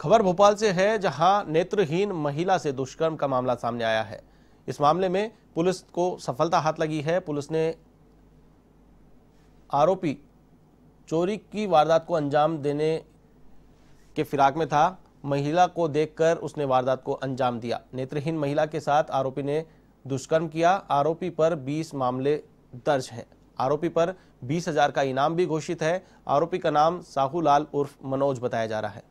खबर भोपाल से है जहां नेत्रहीन महिला से दुष्कर्म का मामला सामने आया है इस मामले में पुलिस को सफलता हाथ लगी है पुलिस ने आरोपी चोरी की वारदात को अंजाम देने के फिराक में था महिला को देखकर उसने वारदात को अंजाम दिया नेत्रहीन महिला के साथ आरोपी ने दुष्कर्म किया आरोपी पर 20 मामले दर्ज हैं आरोपी पर बीस हजार का इनाम भी घोषित है आरोपी का नाम साहूलाल उर्फ मनोज बताया जा रहा है